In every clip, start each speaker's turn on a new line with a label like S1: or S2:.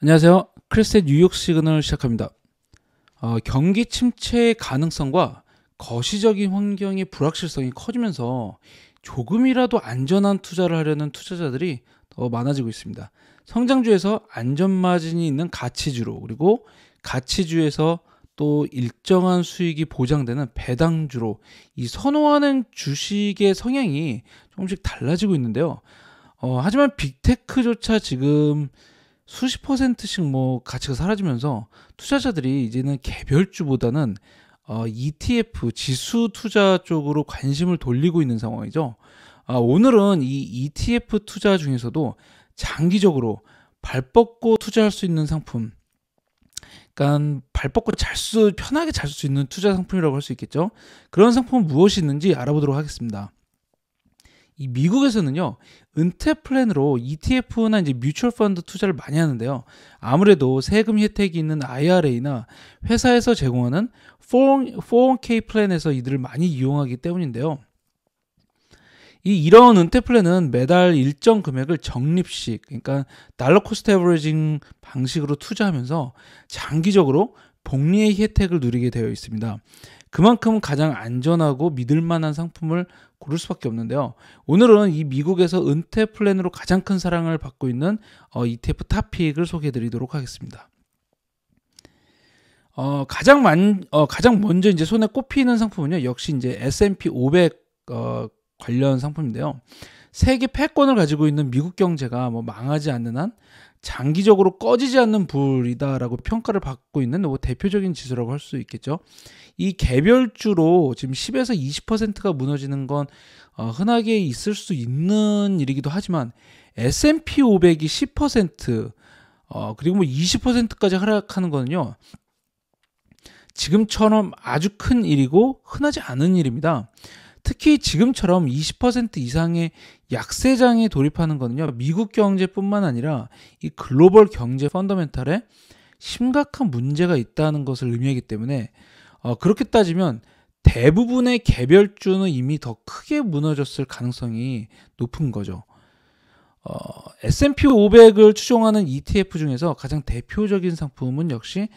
S1: 안녕하세요. 크리스의 뉴욕 시그널 시작합니다. 어, 경기 침체의 가능성과 거시적인 환경의 불확실성이 커지면서 조금이라도 안전한 투자를 하려는 투자자들이 더 많아지고 있습니다. 성장주에서 안전 마진이 있는 가치주로 그리고 가치주에서 또 일정한 수익이 보장되는 배당주로 이 선호하는 주식의 성향이 조금씩 달라지고 있는데요. 어, 하지만 빅테크조차 지금 수십 퍼센트씩 뭐 가치가 사라지면서 투자자들이 이제는 개별주보다는 어, ETF 지수 투자 쪽으로 관심을 돌리고 있는 상황이죠. 아, 오늘은 이 ETF 투자 중에서도 장기적으로 발 뻗고 투자할 수 있는 상품, 그러니까 발 뻗고 잘 수 편하게 잘 수 있는 투자 상품이라고 할 수 있겠죠. 그런 상품은 무엇이 있는지 알아보도록 하겠습니다. 이 미국에서는요 은퇴 플랜으로 ETF나 이제 뮤추얼 펀드 투자를 많이 하는데요 아무래도 세금 혜택이 있는 IRA나 회사에서 제공하는 401k 플랜에서 이들을 많이 이용하기 때문인데요 이 이런 은퇴 플랜은 매달 일정 금액을 적립식 그러니까 달러 코스트 에버리징 방식으로 투자하면서 장기적으로 복리의 혜택을 누리게 되어 있습니다. 그만큼 가장 안전하고 믿을 만한 상품을 고를 수밖에 없는데요. 오늘은 이 미국에서 은퇴 플랜으로 가장 큰 사랑을 받고 있는 어, ETF 탑픽을 소개해 드리도록 하겠습니다. 어, 가장 만, 어, 가장 먼저 이제 손에 꼽히는 상품은요. 역시 이제 S&P 500 어, 관련 상품인데요. 세계 패권을 가지고 있는 미국 경제가 뭐 망하지 않는 한 장기적으로 꺼지지 않는 불이다라고 평가를 받고 있는 뭐 대표적인 지수라고 할 수 있겠죠. 이 개별주로 지금 10에서 20%가 무너지는 건 어, 흔하게 있을 수 있는 일이기도 하지만 S&P 500이 10% 어, 그리고 뭐 20%까지 하락하는 거는요. 지금처럼 아주 큰 일이고 흔하지 않은 일입니다. 특히 지금처럼 20% 이상의 약세장에 돌입하는 거는요 미국 경제뿐만 아니라 이 글로벌 경제 펀더멘탈에 심각한 문제가 있다는 것을 의미하기 때문에 어, 그렇게 따지면 대부분의 개별주는 이미 더 크게 무너졌을 가능성이 높은 거죠. 어, S&P 500을 추종하는 ETF 중에서 가장 대표적인 상품은 역시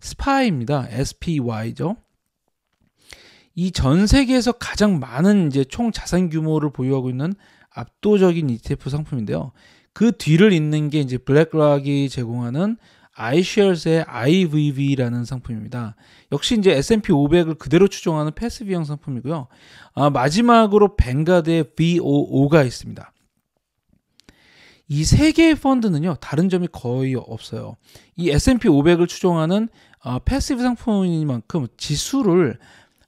S1: 스파입니다. SPY죠. 이전 세계에서 가장 많은 이제 총 자산 규모를 보유하고 있는 압도적인 ETF 상품인데요. 그 뒤를 잇는 게 이제 블랙락이 제공하는 iShares의 IVV라는 상품입니다. 역시 이제 S&P 500을 그대로 추종하는 패스비형 상품이고요. 아, 마지막으로 벵가드의 VOO가 있습니다. 이 세 개의 펀드는요, 다른 점이 거의 없어요. 이 S&P 500을 추종하는 아, 패스브 상품인 만큼 지수를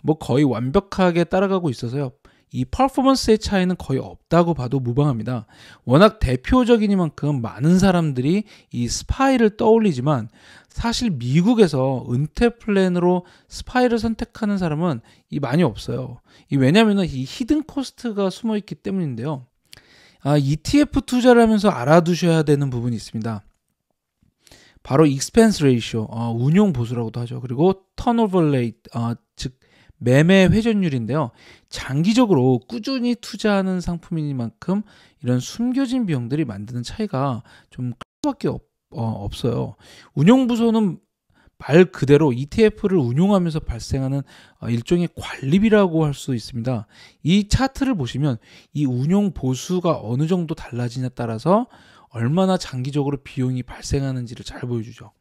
S1: 뭐 거의 완벽하게 따라가고 있어서요. 이 퍼포먼스의 차이는 거의 없다고 봐도 무방합니다. 워낙 대표적이니만큼 많은 사람들이 이 스파이를 떠올리지만 사실 미국에서 은퇴 플랜으로 스파이를 선택하는 사람은 이 많이 없어요. 이 왜냐면은 이 히든 코스트가 숨어 있기 때문인데요. 아, ETF 투자를 하면서 알아두셔야 되는 부분이 있습니다. 바로 익스펜스 레이쇼, 어, 운용 보수라고도 하죠. 그리고 턴오버 레이트, 어, 즉 매매 회전율인데요. 장기적으로 꾸준히 투자하는 상품이니만큼 이런 숨겨진 비용들이 만드는 차이가 좀 클 수밖에 없, 어, 없어요. 운용부서는 말 그대로 ETF를 운용하면서 발생하는 어, 일종의 관리비라고 할 수 있습니다. 이 차트를 보시면 이 운용 보수가 어느 정도 달라지냐에 따라서 얼마나 장기적으로 비용이 발생하는지를 잘 보여주죠.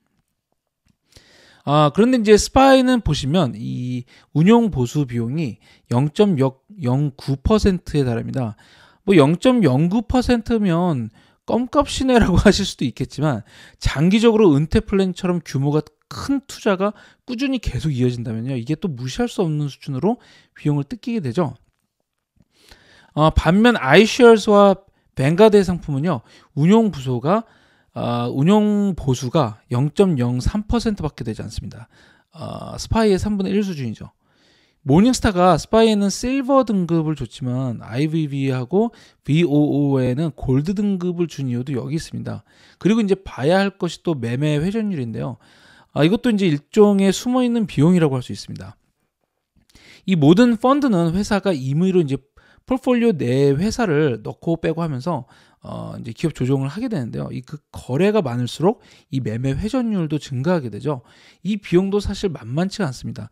S1: 아, 그런데 이제 스파이는 보시면 이 운용 보수 비용이 0.09%에 달합니다. 뭐 0.09%면 껌값이네라고 하실 수도 있겠지만 장기적으로 은퇴 플랜처럼 규모가 큰 투자가 꾸준히 계속 이어진다면요. 이게 또 무시할 수 없는 수준으로 비용을 뜯기게 되죠. 어, 반면 아이쉐얼스와 벵가드의 상품은요. 운용 부서가 어, 운용 보수가 0.03%밖에 되지 않습니다. 어, 스파이의 3분의 1 수준이죠. 모닝스타가 스파이에는 실버 등급을 줬지만 IVV하고 VOO에는 골드 등급을 준 이유도 여기 있습니다. 그리고 이제 봐야 할 것이 또 매매 회전율인데요. 아, 이것도 이제 일종의 숨어 있는 비용이라고 할 수 있습니다. 이 모든 펀드는 회사가 임의로 이제 폴폴리오내 회사를 넣고 빼고 하면서 어, 이제 기업 조정을 하게 되는데요. 이 그 거래가 많을수록 이 매매 회전율도 증가하게 되죠. 이 비용도 사실 만만치 가 않습니다.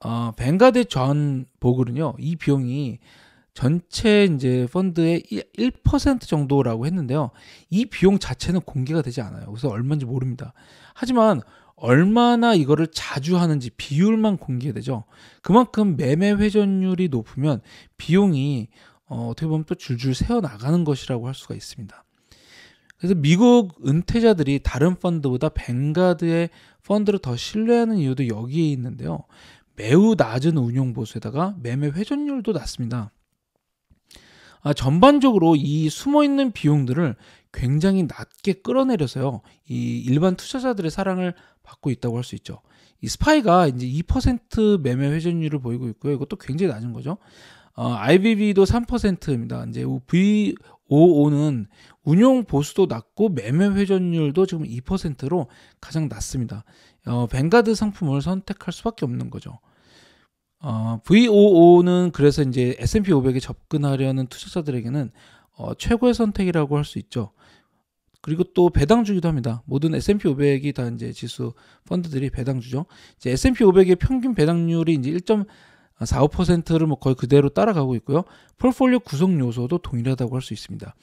S1: 어, 벵가드 전 보글은요, 이 비용이 전체 이제 펀드의 1% 정도라고 했는데요. 이 비용 자체는 공개가 되지 않아요. 그래서 얼마인지 모릅니다. 하지만 얼마나 이거를 자주 하는지 비율만 공개되죠. 그만큼 매매 회전율이 높으면 비용이 어, 어떻게 보면 또 줄줄 세어 나가는 것이라고 할 수가 있습니다. 그래서 미국 은퇴자들이 다른 펀드보다 뱅가드의 펀드를 더 신뢰하는 이유도 여기에 있는데요. 매우 낮은 운용 보수에다가 매매 회전율도 낮습니다. 아, 전반적으로 이 숨어 있는 비용들을 굉장히 낮게 끌어내려서요. 이 일반 투자자들의 사랑을 받고 있다고 할 수 있죠. 이 스파이가 이제 2% 매매 회전율을 보이고 있고요. 이것도 굉장히 낮은 거죠. 어, IBB도 3%입니다. 이제 V55는 운용 보수도 낮고 매매 회전율도 지금 2%로 가장 낮습니다. 어, 벵가드 상품을 선택할 수밖에 없는 거죠. 어, V55는 그래서 이제 S&P 500에 접근하려는 투자자들에게는 어, 최고의 선택이라고 할 수 있죠. 그리고 또 배당주기도 합니다. 모든 S&P 500이 다 이제 지수 펀드들이 배당주죠. 이제 S&P 500의 평균 배당률이 이제 1. 4, 5%를 뭐 거의 그대로 따라가고 있고요. 포폴리오 구성 요소도 동일하다고 할 수 있습니다.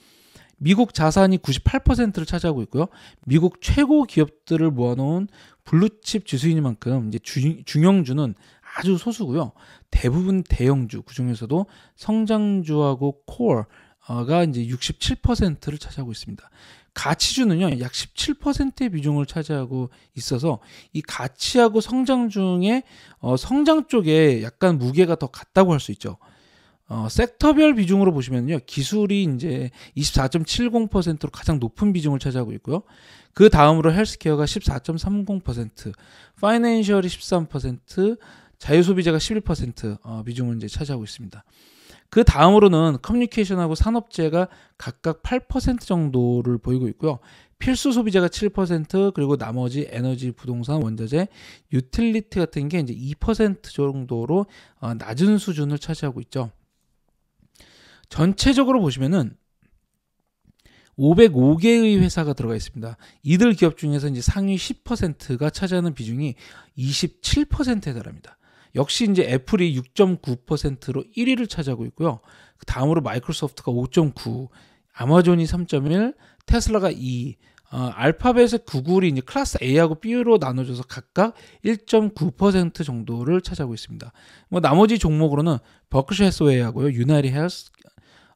S1: 미국 자산이 98%를 차지하고 있고요. 미국 최고 기업들을 모아놓은 블루칩 지수인만큼 이제 주, 중형주는 아주 소수고요. 대부분 대형주 그중에서도 성장주하고 코어 가 이제 67%를 차지하고 있습니다. 가치주는요, 약 17%의 비중을 차지하고 있어서 이 가치하고 성장 중에 어, 성장 쪽에 약간 무게가 더 같다고 할 수 있죠. 어, 섹터별 비중으로 보시면요, 기술이 이제 24.70%로 가장 높은 비중을 차지하고 있고요. 그 다음으로 헬스케어가 14.30%, 파이낸셜이 13%, 자유소비자가 11% 어, 비중을 이제 차지하고 있습니다. 그 다음으로는 커뮤니케이션하고 산업재가 각각 8% 정도를 보이고 있고요. 필수 소비재가 7% 그리고 나머지 에너지, 부동산, 원자재, 유틸리티 같은 게 이제 2% 정도로 어, 낮은 수준을 차지하고 있죠. 전체적으로 보시면은 505개의 회사가 들어가 있습니다. 이들 기업 중에서 이제 상위 10%가 차지하는 비중이 27%에 달합니다. 역시 이제 애플이 6.9%로 1위를 차지하고 있고요. 그 다음으로 마이크로소프트가 5.9, 아마존이 3.1, 테슬라가 2, 어, 알파벳의 구글이 이제 클래스 A하고 B로 나눠져서 각각 1.9% 정도를 차지하고 있습니다. 뭐 나머지 종목으로는 버크셔 해스웨이하고요, 유나리 헬스,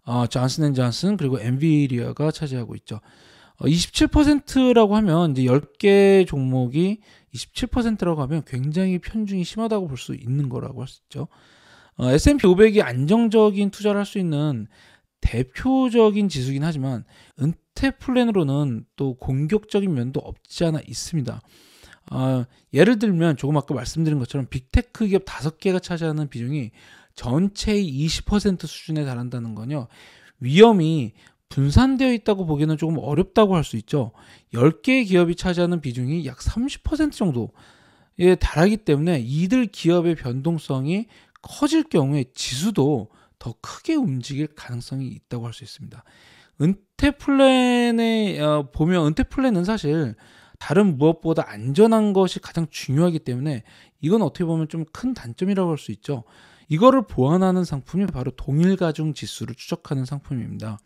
S1: 어, 존슨 앤 존슨 그리고 엔비리아가 차지하고 있죠. 27%라고 어, 하면 이제 10개 종목이 27%라고 하면 굉장히 편중이 심하다고 볼 수 있는 거라고 할 수 있죠. 어, S&P 500이 안정적인 투자를 할 수 있는 대표적인 지수긴 하지만 은퇴 플랜으로는 또 공격적인 면도 없지 않아 있습니다. 어, 예를 들면 조금 아까 말씀드린 것처럼 빅테크 기업 5개가 차지하는 비중이 전체의 20% 수준에 달한다는 건요. 위험이 분산되어 있다고 보기는 조금 어렵다고 할 수 있죠. 10개의 기업이 차지하는 비중이 약 30% 정도에 달하기 때문에 이들 기업의 변동성이 커질 경우에 지수도 더 크게 움직일 가능성이 있다고 할 수 있습니다. 은퇴 플랜에 어, 보면 은퇴 플랜은 사실 다른 무엇보다 안전한 것이 가장 중요하기 때문에 이건 어떻게 보면 좀 큰 단점이라고 할 수 있죠. 이거를 보완하는 상품이 바로 동일가중 지수를 추적하는 상품입니다.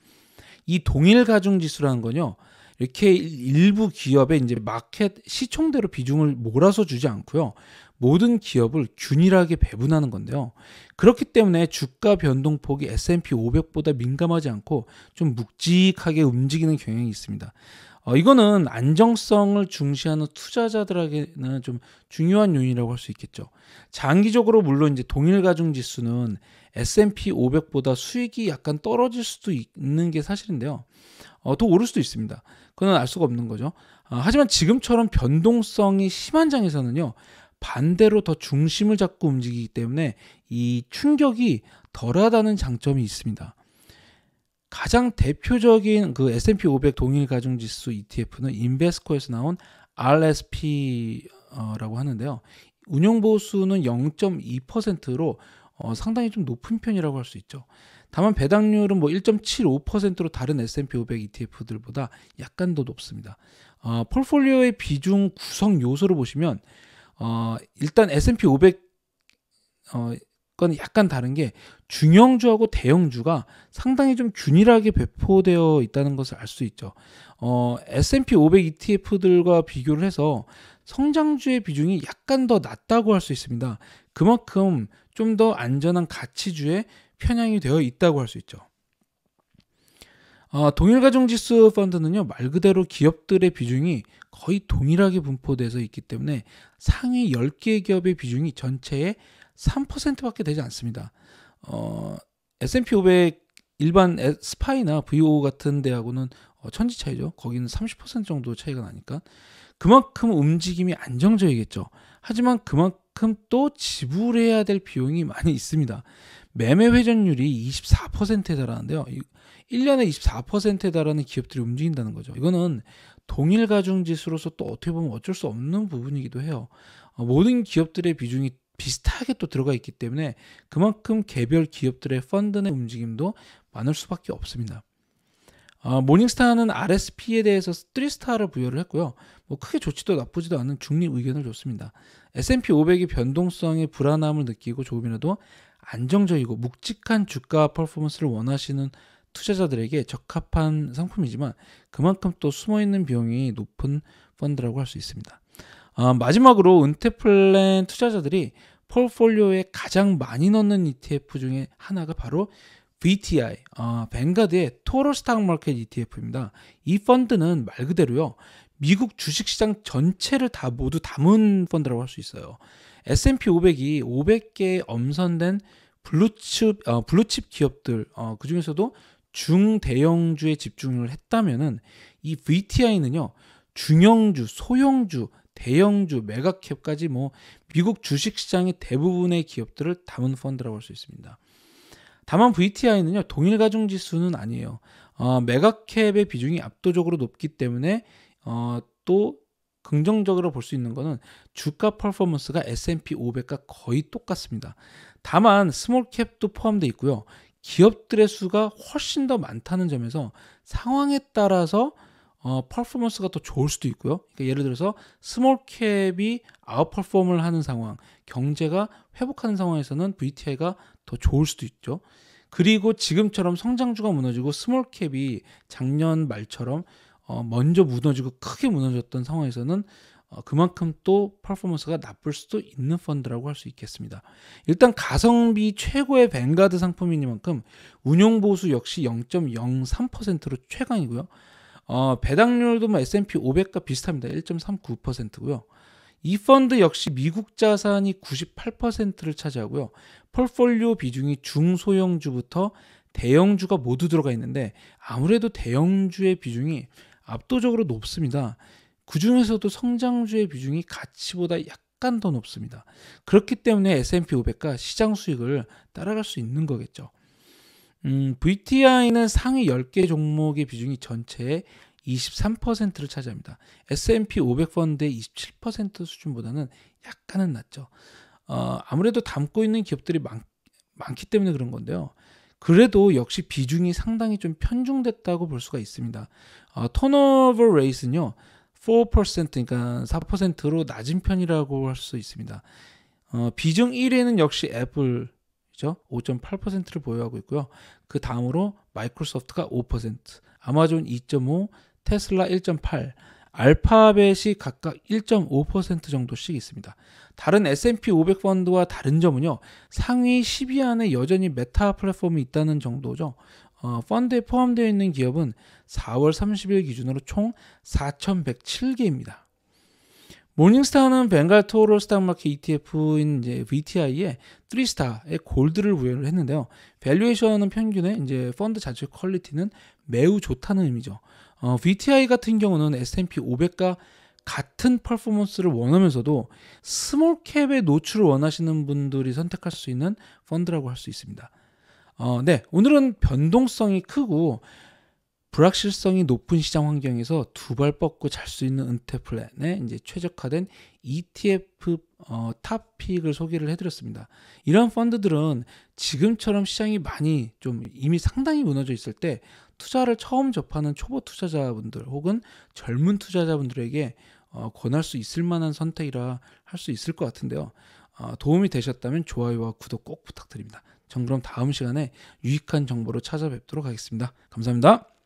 S1: 이 동일 가중 지수라는 건요. 이렇게 일부 기업의 이제 마켓 시총대로 비중을 몰아서 주지 않고요. 모든 기업을 균일하게 배분하는 건데요. 그렇기 때문에 주가 변동폭이 S&P 500보다 민감하지 않고 좀 묵직하게 움직이는 경향이 있습니다. 어, 이거는 안정성을 중시하는 투자자들에게는 좀 중요한 요인이라고 할 수 있겠죠. 장기적으로 물론 이제 동일 가중 지수는 S&P 500보다 수익이 약간 떨어질 수도 있는 게 사실인데요. 어, 또 오를 수도 있습니다. 그건 알 수가 없는 거죠. 어, 하지만 지금처럼 변동성이 심한 장에서는요. 반대로 더 중심을 잡고 움직이기 때문에 이 충격이 덜하다는 장점이 있습니다. 가장 대표적인 그 S&P 500 동일 가중지수 ETF는 인베스코에서 나온 RSP라고 어, 하는데요. 운용 보수는 0.2%로 어, 상당히 좀 높은 편이라고 할 수 있죠. 다만 배당률은 뭐 1.75%로 다른 S&P 500 ETF들보다 약간 더 높습니다. 어, 폴폴리오의 비중 구성 요소를 보시면 어, 일단 S&P 500 어, 건 약간 다른 게 중형주하고 대형주가 상당히 좀 균일하게 배포되어 있다는 것을 알 수 있죠. 어, S&P 500 ETF들과 비교를 해서 성장주의 비중이 약간 더 낮다고 할 수 있습니다. 그만큼 좀 더 안전한 가치주에 편향이 되어 있다고 할 수 있죠. 어, 동일가중지수 펀드는요 말 그대로 기업들의 비중이 거의 동일하게 분포돼서 있기 때문에 상위 10개 기업의 비중이 전체의 3%밖에 되지 않습니다. 어, S&P 500 일반 스파이나 VO 같은 데하고는 어, 천지 차이죠. 거기는 30% 정도 차이가 나니까 그만큼 움직임이 안정적이겠죠. 하지만 그만큼 또 지불해야 될 비용이 많이 있습니다. 매매 회전율이 24%에 달하는데요. 1년에 24%에 달하는 기업들이 움직인다는 거죠. 이거는 동일 가중 지수로서 또 어떻게 보면 어쩔 수 없는 부분이기도 해요. 어, 모든 기업들의 비중이 비슷하게 또 들어가 있기 때문에 그만큼 개별 기업들의 펀드의 움직임도 많을 수밖에 없습니다. 어, 모닝스타는 RSP에 대해서 3스타를 부여를 했고요. 뭐 크게 좋지도 나쁘지도 않은 중립 의견을 줬습니다. S&P 500이 변동성의 불안함을 느끼고 조금이라도 안정적이고 묵직한 주가 퍼포먼스를 원하시는 투자자들에게 적합한 상품이지만 그만큼 또 숨어있는 비용이 높은 펀드라고 할 수 있습니다. 어, 마지막으로 은퇴 플랜 투자자들이 포트폴리오에 가장 많이 넣는 ETF 중에 하나가 바로 VTI, 어, 뱅가드의 토로 스탁마켓 ETF입니다. 이 펀드는 말 그대로요. 미국 주식시장 전체를 다 모두 담은 펀드라고 할 수 있어요. S&P 500이 500개의 엄선된 블루칩, 어, 블루칩 기업들, 어, 그 중에서도 중대형주에 집중을 했다면은 이 VTI는요, 중형주, 소형주, 대형주, 메가캡까지 뭐 미국 주식시장의 대부분의 기업들을 담은 펀드라고 할 수 있습니다. 다만 VTI는요 동일 가중 지수는 아니에요. 어, 메가캡의 비중이 압도적으로 높기 때문에 어, 또 긍정적으로 볼 수 있는 것은 주가 퍼포먼스가 S&P 500과 거의 똑같습니다. 다만 스몰캡도 포함되어 있고요. 기업들의 수가 훨씬 더 많다는 점에서 상황에 따라서 어, 퍼포먼스가 더 좋을 수도 있고요. 그러니까 예를 들어서 스몰캡이 아웃퍼폼을 하는 상황, 경제가 회복하는 상황에서는 VTI가 더 좋을 수도 있죠. 그리고 지금처럼 성장주가 무너지고 스몰캡이 작년 말처럼 어, 먼저 무너지고 크게 무너졌던 상황에서는 어, 그만큼 또 퍼포먼스가 나쁠 수도 있는 펀드라고 할 수 있겠습니다. 일단 가성비 최고의 뱅가드 상품이니만큼 운용보수 역시 0.03%로 최강이고요. 어, 배당률도 뭐 S&P 500과 비슷합니다. 1.39%고요. 이 펀드 역시 미국 자산이 98%를 차지하고요. 폴폴리오 비중이 중소형주부터 대형주가 모두 들어가 있는데 아무래도 대형주의 비중이 압도적으로 높습니다. 그 중에서도 성장주의 비중이 가치보다 약간 더 높습니다. 그렇기 때문에 S&P 500과 시장 수익을 따라갈 수 있는 거겠죠. 음, VTI는 상위 10개 종목의 비중이 전체의 23%를 차지합니다. S&P 500 펀드의 27% 수준보다는 약간은 낮죠. 어, 아무래도 담고 있는 기업들이 많, 많기 때문에 그런 건데요. 그래도 역시 비중이 상당히 좀 편중됐다고 볼 수가 있습니다. 어, 턴오버 레이스는요. 4% 그러니까 4%로 낮은 편이라고 할 수 있습니다. 어, 비중 1위는 역시 애플 그죠? 5.8%를 보유하고 있고요. 그 다음으로 마이크로소프트가 5%, 아마존 2.5, 테슬라 1.8, 알파벳이 각각 1.5% 정도씩 있습니다. 다른 S&P 500 펀드와 다른 점은요. 상위 10위 안에 여전히 메타 플랫폼이 있다는 정도죠. 어, 펀드에 포함되어 있는 기업은 4월 30일 기준으로 총 4,107개입니다. 모닝스타는 벵갈 토로 스탁마켓 ETF인 이제 VTI에 3스타의 골드를 우회를 했는데요. 밸류에이션은 평균에 이제 펀드 자체 퀄리티는 매우 좋다는 의미죠. 어, VTI 같은 경우는 S&P 500과 같은 퍼포먼스를 원하면서도 스몰캡의 노출을 원하시는 분들이 선택할 수 있는 펀드라고 할 수 있습니다. 어, 네. 오늘은 변동성이 크고 불확실성이 높은 시장 환경에서 두 발 뻗고 잘 수 있는 은퇴 플랜에 이제 최적화된 ETF 어, 탑픽을 소개를 해드렸습니다. 이런 펀드들은 지금처럼 시장이 많이 좀 이미 상당히 무너져 있을 때 투자를 처음 접하는 초보 투자자분들 혹은 젊은 투자자분들에게 어, 권할 수 있을 만한 선택이라 할 수 있을 것 같은데요. 어, 도움이 되셨다면 좋아요와 구독 꼭 부탁드립니다. 전 그럼 다음 시간에 유익한 정보로 찾아뵙도록 하겠습니다. 감사합니다.